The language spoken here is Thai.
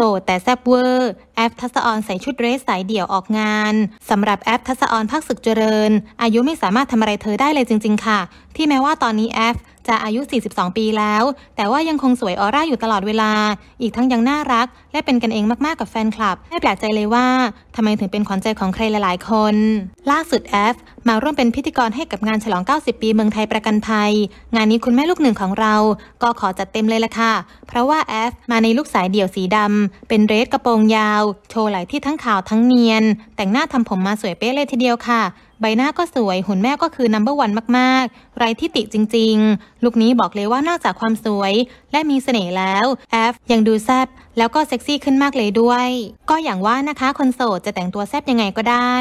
โสดแต่แซบเวอร์แอฟทัศออนใส่ชุดเรสสายเดี่ยวออกงานสำหรับแอฟทัศออนพักศึกเจริญ อายุไม่สามารถทำอะไรเธอได้เลยจริง ๆ ค่ะ ที่แม้ว่าตอนนี้แอฟจะอายุ 42 ปีแล้ว แต่ว่ายังคงสวยออร่าอยู่ตลอดเวลา อีกทั้งยังน่ารัก และเป็นกันเองมากๆกับแฟนคลับ ไม่แปลกใจเลยว่าทำไมถึงเป็นขวัญใจของใครหลายๆคน ล่าสุดแอฟมาร่วมเป็นพิธีกรให้กับงานฉลอง 90 ปีเมืองไทยประกันภัย งานนี้คุณแม่ลูกหนึ่งของเรา ก็ขอจัดเต็มเลยละค่ะ เพราะว่าแอฟมาในลูกสายเดี่ยวสีดำเป็นเรสกระโปรงยาว โชว์ไหล่ที่ทั้งขาวทั้งเนียน แต่งหน้าทำผมมาสวยเป๊ะเลยทีเดียวค่ะใบหน้าก็สวย หุ่นแม่ก็คือนัมเบอร์วันมาก ๆ ไรที่ติจริง ๆลุคนี้บอกเลยว่านอกจากความสวย และมีเสน่ห์แล้วแอฟยังดูแซบแล้วก็เซ็กซี่ขึ้นมากเลยด้วย ก็อย่างว่านะคะคนโสดจะแต่งตัวแซบยังไงก็ได้